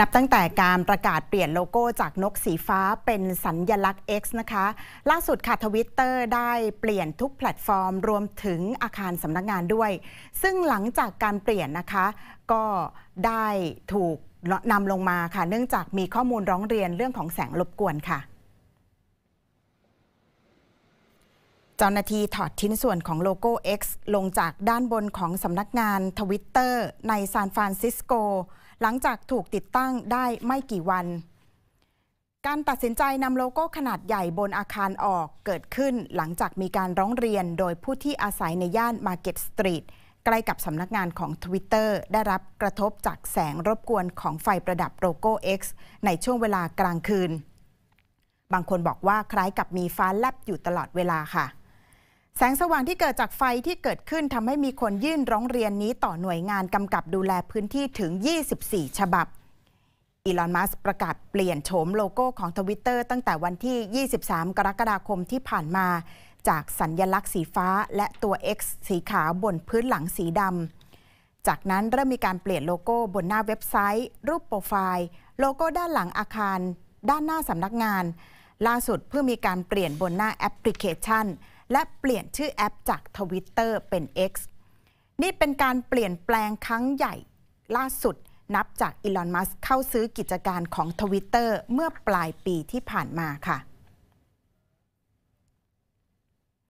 นับตั้งแต่การประกาศเปลี่ยนโลโก้จากนกสีฟ้าเป็นสัญญลักษณ์ X นะคะล่าสุดค่ะทวิตเตอร์ได้เปลี่ยนทุกแพลตฟอร์ม รวมถึงอาคารสำนักงานด้วย ซึ่งหลังจากการเปลี่ยนนะคะ ก็ได้ถูกนำลงมาค่ะเนื่องจากมีข้อมูลร้องเรียนเรื่องของแสงรบกวนค่ะจ้าหน้าที่ถอดชิ้นส่วนของโลโก้ X ลงจากด้านบนของสำนักงานทวิตเตอร์ในซานฟรานซิสโก หลังจากถูกติดตั้งได้ไม่กี่วัน การตัดสินใจนำโลโก้ขนาดใหญ่บนอาคารออกเกิดขึ้นหลังจากมีการร้องเรียนโดยผู้ที่อาศัยในย่าน Market Street ใกล้กับสำนักงานของ Twitter ได้รับกระทบจากแสงรบกวนของไฟประดับโลโก้ X ในช่วงเวลากลางคืน บางคนบอกว่าคล้ายกับมีฟ้าแลบอยู่ตลอดเวลาค่ะแสงสว่างที่เกิดจากไฟที่เกิดขึ้นทำให้มีคนยื่นร้องเรียนนี้ต่อหน่วยงานกำกับดูแลพื้นที่ถึง 24 ฉบับ อีลอน มัสประกาศเปลี่ยนโฉมโลโก้ของทวิตเตอร์ตั้งแต่วันที่ 23 กรกฎาคมที่ผ่านมา จากสัญญลักษณ์สีฟ้า และตัว X สีขาวบนพื้นหลังสีดำ จากนั้นเริ่มมีการเปลี่ยนโลโก้บนหน้าเว็บไซต์ รูปโปรไฟล์ โลโก้ด้านหลังอาคาร ด้านหน้าสำนักงานล่าสุดเพื่อมีการเปลี่ยนบนหน้าแอปพลิเคชันและเปลี่ยนชื่อแอปจากทวิตเตอร์เป็น X นี่เป็นการเปลี่ยนแปลงครั้งใหญ่ล่าสุด นับจากอีลอนมัสเข้าซื้อกิจการของทวิตเตอร์เมื่อปลายปีที่ผ่านมาค่ะ